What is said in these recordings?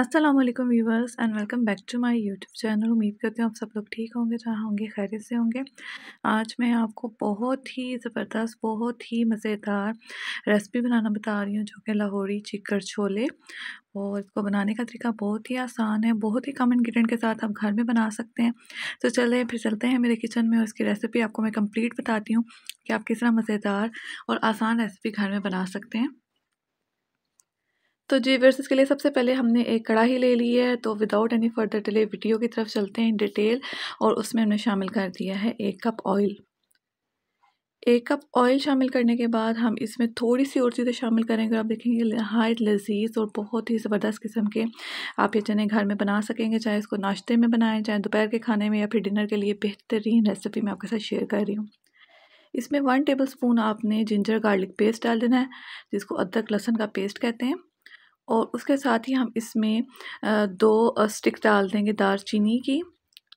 अस्सलाम वालेकुम viewers and welcome back to my YouTube channel उम्मीद करती हूँ आप सब लोग ठीक होंगे जहाँ होंगे खैरियत से होंगे आज मैं आपको बहुत ही ज़बरदस्त बहुत ही मज़ेदार रेसिपी बनाना बता रही हूँ जो कि लाहौरी चिकड़ छोले और इसको बनाने का तरीका बहुत ही आसान है बहुत ही कम इन्ग्रीडियंट के साथ आप घर में बना सकते हैं तो चले फिर चलते हैं मेरे किचन में उसकी रेसिपी आपको मैं कंप्लीट बताती हूँ कि आप किस तरह मज़ेदार और आसान रेसिपी घर में बना सकते हैं तो जी वर्स के लिए सबसे पहले हमने एक कढ़ाई ले ली है तो without any further delay video की तरफ चलते हैं इन डिटेल और उसमें हमने शामिल कर दिया है एक कप ऑयल एक कप ऑयल शामिल करने के बाद हम इसमें थोड़ी सी और चीज़ें शामिल करेंगे आप देखेंगे नहायत लजीज और बहुत ही ज़बरदस्त किस्म के आप ये चने घर में बना सकेंगे चाहे इसको नाश्ते में बनाएं चाहे दोपहर के खाने में या फिर डिनर के लिए बेहतरीन रेसिपी मैं आपके साथ शेयर कर रही हूँ इसमें वन टेबल स्पून आपने जिंजर गार्लिक पेस्ट डाल देना है जिसको अदरक लहसुन का पेस्ट कहते हैं और उसके साथ ही हम इसमें दो स्टिक डाल देंगे दारचीनी की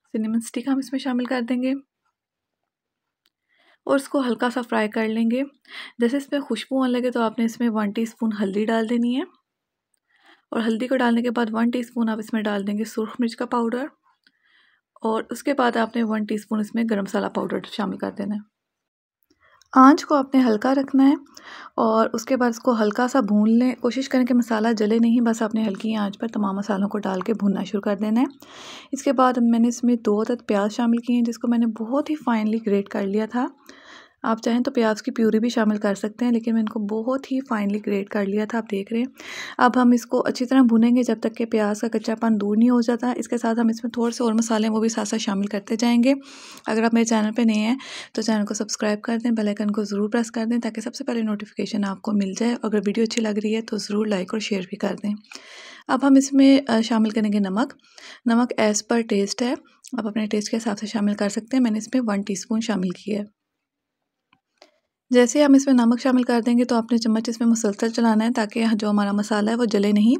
सिनेमन स्टिक हम इसमें शामिल कर देंगे और इसको हल्का सा फ्राई कर लेंगे जैसे इसमें खुशबू आने लगे तो आपने इसमें वन टीस्पून हल्दी डाल देनी है और हल्दी को डालने के बाद वन टीस्पून आप इसमें डाल देंगे सुरख मिर्च का पाउडर और उसके बाद आपने वन टीस्पून इसमें गरम मसाला पाउडर शामिल कर देना है आँच को आपने हल्का रखना है और उसके बाद इसको हल्का सा भून लें कोशिश करें कि मसाला जले नहीं बस आपने हल्की आंच पर तमाम मसालों को डाल के भूनना शुरू कर देना है इसके बाद मैंने इसमें दो अदद प्याज शामिल किए हैं जिसको मैंने बहुत ही फाइनली ग्रेट कर लिया था आप चाहें तो प्याज की प्यूरी भी शामिल कर सकते हैं लेकिन मैं इनको बहुत ही फाइनली ग्रेट कर लिया था आप देख रहे हैं अब हम इसको अच्छी तरह भुनेंगे जब तक कि प्याज का कच्चापन दूर नहीं हो जाता इसके साथ हम इसमें थोड़े से और मसाले वो भी साथ साथ शामिल करते जाएंगे अगर आप मेरे चैनल पर नए हैं तो चैनल को सब्सक्राइब कर दें बेलाइकन को ज़रूर प्रेस कर दें ताकि सबसे पहले नोटिफिकेशन आपको मिल जाए अगर वीडियो अच्छी लग रही है तो ज़रूर लाइक और शेयर भी कर दें अब हम इसमें शामिल करेंगे नमक नमक एज़ पर टेस्ट है आप अपने टेस्ट के हिसाब से शामिल कर सकते हैं मैंने इसमें वन टीस्पून शामिल किया है जैसे हम इसमें नमक शामिल कर देंगे तो आपने चम्मच इसमें मुसलसल चलाना है ताकि जो हमारा मसाला है वो जले नहीं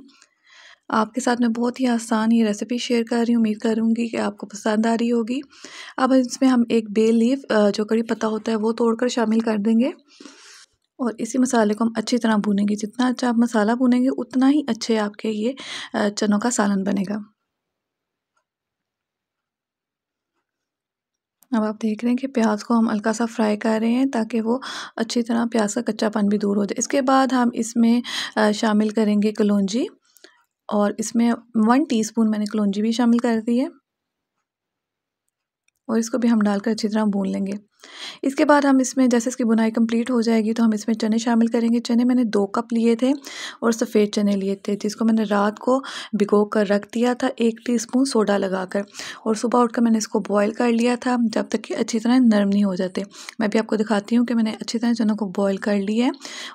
आपके साथ मैं बहुत ही आसान ये रेसिपी शेयर कर रही हूँ उम्मीद करूँगी कि आपको पसंद आ रही होगी अब इसमें हम एक बे लीफ जो कड़ी पत्ता होता है वो तोड़कर शामिल कर देंगे और इसी मसाले को हम अच्छी तरह भूनेंगे जितना अच्छा आप मसाला भूनेंगे उतना ही अच्छे आपके ये चनों का सालन बनेगा अब आप देख रहे हैं कि प्याज को हम हल्का सा फ्राई कर रहे हैं ताकि वो अच्छी तरह प्याज का कच्चापन भी दूर हो जाए इसके बाद हम इसमें शामिल करेंगे कलौंजी और इसमें वन टीस्पून मैंने कलौंजी भी शामिल कर दी है और इसको भी हम डालकर अच्छी तरह भून लेंगे इसके बाद हम इसमें जैसे इसकी बुनाई कंप्लीट हो जाएगी तो हम इसमें चने शामिल करेंगे चने मैंने दो कप लिए थे और सफ़ेद चने लिए थे जिसको मैंने रात को भिगो कर रख दिया था एक टीस्पून सोडा लगाकर और सुबह उठकर मैंने इसको बॉईल कर लिया था जब तक कि अच्छी तरह नरम नहीं हो जाते मैं भी आपको दिखाती हूँ कि मैंने अच्छी तरह चनों को बॉयल कर लिया है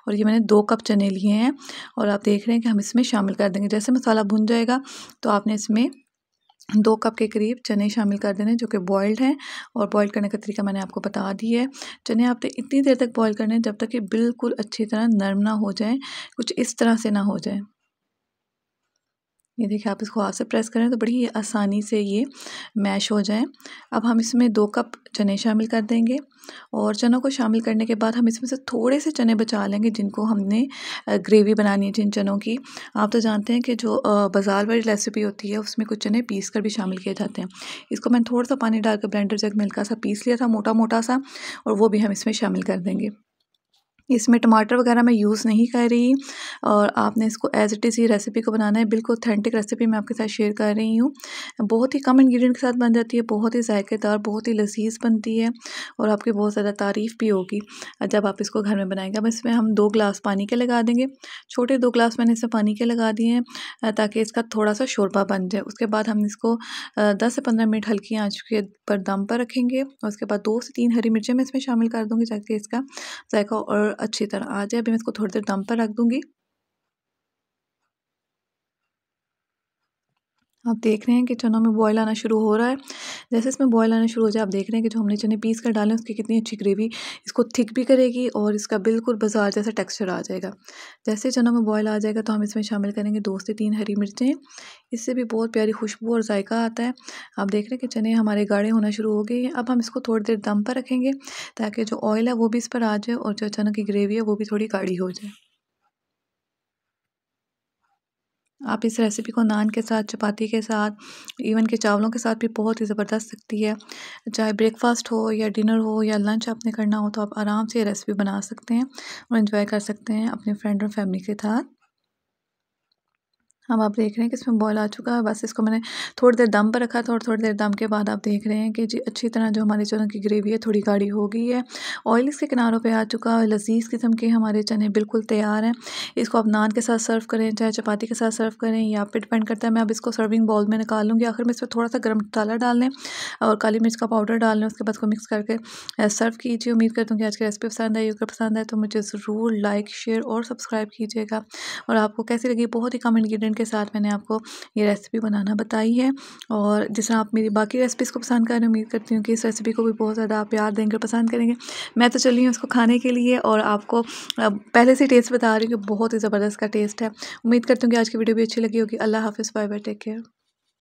और ये मैंने दो कप चने लिए हैं और आप देख रहे हैं कि हम इसमें शामिल कर देंगे जैसे मसाला भुन जाएगा तो आपने इसमें दो कप के करीब चने शामिल कर देने जो कि बॉयल्ड हैं और बॉयल करने का तरीका मैंने आपको बता दिया है चने आपने तो इतनी देर तक बॉयल करने जब तक कि बिल्कुल अच्छी तरह नरम ना हो जाए कुछ इस तरह से ना हो जाए ये देखिए आप इसको हाथ से प्रेस करें तो बड़ी आसानी से ये मैश हो जाए अब हम इसमें दो कप चने शामिल कर देंगे और चनों को शामिल करने के बाद हम इसमें से थोड़े से चने बचा लेंगे जिनको हमने ग्रेवी बनानी है जिन चनों की आप तो जानते हैं कि जो बाज़ार वाली रेसिपी होती है उसमें कुछ चने पीस कर भी शामिल किए जाते हैं इसको मैंने थोड़ा सा पानी डालकर ब्लेंडर जग में हल्का सा पीस लिया था मोटा मोटा सा और वो भी हम इसमें शामिल कर देंगे इसमें टमाटर वगैरह मैं यूज़ नहीं कर रही और आपने इसको एज़ इट इज़ रेसिपी को बनाना है बिल्कुल ऑथेंटिक रेसिपी मैं आपके साथ शेयर कर रही हूँ बहुत ही कम इंग्रेडिएंट के साथ बन जाती है बहुत ही जायकेदार बहुत ही लजीज बनती है और आपकी बहुत ज़्यादा तारीफ़ भी होगी जब आप इसको घर में बनाएंगे अब इसमें हम दो ग्लास पानी के लगा देंगे छोटे दो ग्लास मैंने इसमें पानी के लगा दिए हैं ताकि इसका थोड़ा सा शोरबा बन जाए उसके बाद हम इसको दस से पंद्रह मिनट हल्की आँच के पर दम पर रखेंगे और उसके बाद दो से तीन हरी मिर्चें मैं इसमें शामिल कर दूँगी ताकि इसका जायका और अच्छी तरह आ जाए अभी मैं इसको थोड़ी देर दम पर रख दूँगी आप देख रहे हैं कि चना में बॉयल आना शुरू हो रहा है जैसे इसमें बॉयल आना शुरू हो जाए आप देख रहे हैं कि जो हमने चने पीस कर डाले उसकी कितनी अच्छी ग्रेवी इसको थिक भी करेगी और इसका बिल्कुल बाजार जैसा टेक्सचर आ जाएगा जैसे चना में बॉयल आ जाएगा तो हम इसमें शामिल करेंगे दो से तीन हरी मिर्चें इससे भी बहुत प्यारी खुशबू और जायका आता है आप देख रहे हैं कि चने हमारे गाढ़े होना शुरू हो गए हैं अब हम इसको थोड़ी देर दम पर रखेंगे ताकि जो ऑयल है वो भी इस पर आ जाए और जो चना की ग्रेवी है वो भी थोड़ी गाढ़ी हो जाए आप इस रेसिपी को नान के साथ चपाती के साथ इवन के चावलों के साथ भी बहुत ही ज़बरदस्त सकती है चाहे ब्रेकफास्ट हो या डिनर हो या लंच आपने करना हो तो आप आराम से ये रेसिपी बना सकते हैं और इन्जॉय कर सकते हैं अपने फ्रेंड और फैमिली के साथ अब आप देख रहे हैं कि इसमें बॉयल आ चुका है बस इसको मैंने थोड़ी देर दम पर रखा था और थोड़ी देर दम के बाद आप देख रहे हैं कि जी अच्छी तरह जो हमारे चनों की ग्रेवी है थोड़ी गाढ़ी हो गई है ऑयल इसके किनारों पर आ चुका है लजीज किस्म के हमारे चने बिल्कुल तैयार हैं इसको आप नान के साथ सर्व करें चाहे चपाती के साथ सर्व करें या पे डिपेंड करता है मैं अब इसको सर्विंग बॉल में निकाल लूँगी आखिर में इस पर थोड़ा सा गर्म मसाला डाल लें और काली मिर्च का पाउडर डाल लें उसके बाद को मिक्स करके सर्व कीजिए उम्मीद करता हूँ कि आज की रेसिपी पसंद आई अगर पसंद आए तो मुझे ज़रूर लाइक शेयर और सब्सक्राइब कीजिएगा और आपको कैसी लगी बहुत ही कम इन्ग्रीडियंट के साथ मैंने आपको ये रेसिपी बनाना बताई है और जिस तरह आप मेरी बाकी रेसिपीज़ को पसंद करें उम्मीद करती हूँ कि इस रेसिपी को भी बहुत ज़्यादा आप प्यार देंगे पसंद करेंगे मैं तो चली हूँ इसको खाने के लिए और आपको पहले से टेस्ट बता रही हूँ कि बहुत ही ज़बरदस्त का टेस्ट है उम्मीद करती हूँ कि आज की वीडियो भी अच्छी लगी होगी अल्लाह हाफिज़ बाय बाय टेक केयर